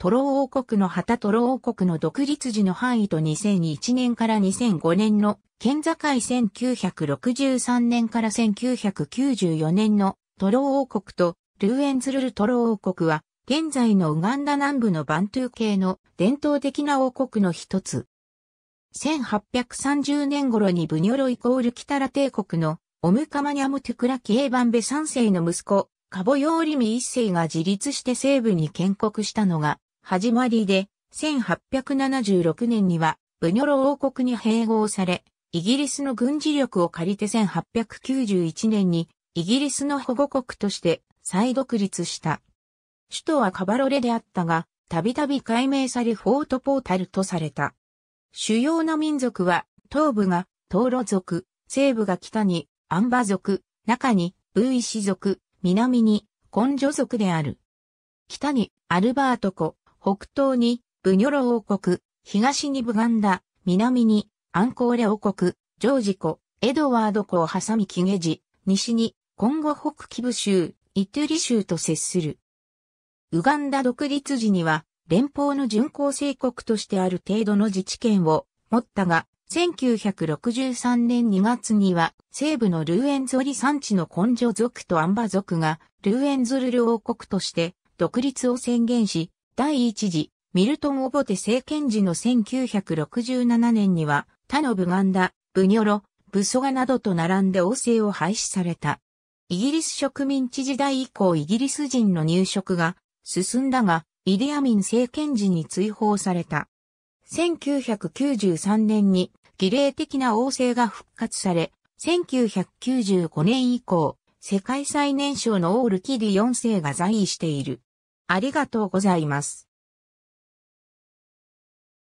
トロ王国の旗トロ王国の独立時の範囲と2001年から2005年の県境1963年から1994年のトロ王国とルーエンズルルトロ王国は現在のウガンダ南部のバントゥー系の伝統的な王国の一つ。1830年頃にブニョロイコールキタラ帝国のオムカマニャムトゥクラキエバンベ三世の息子、カボヨーリミ一世が自立して西部に建国したのが始まりで、1876年には、ブニョロ王国に併合され、イギリスの軍事力を借りて1891年に、イギリスの保護国として再独立した。首都はカバロレであったが、たびたび改名されフォートポータルとされた。主要な民族は、東部がトーロ族、西部が北にアンバ族、中にブーイシ族、南にコンジョ族である。北にアルバート湖、北東にブニョロ王国、東にブガンダ、南にアンコーレ王国、ジョージ湖、エドワード湖を挟みキゲジ、西にコンゴ北キブ州、イトゥリ州と接する。ウガンダ独立時には連邦の巡航成国としてある程度の自治権を持ったが、1963年2月には西部のルーエンゾリ山地の根性族とアンバ族がルーエンゾルル王国として独立を宣言し、第一次、ミルトン・オボテ政権時の1967年には、他のブガンダ、ブニョロ、ブソガなどと並んで王政を廃止された。イギリス植民地時代以降イギリス人の入植が進んだが、イデアミン政権時に追放された。1993年に儀礼的な王政が復活され、1995年以降、世界最年少のオールキディ4世が在位している。ありがとうございます。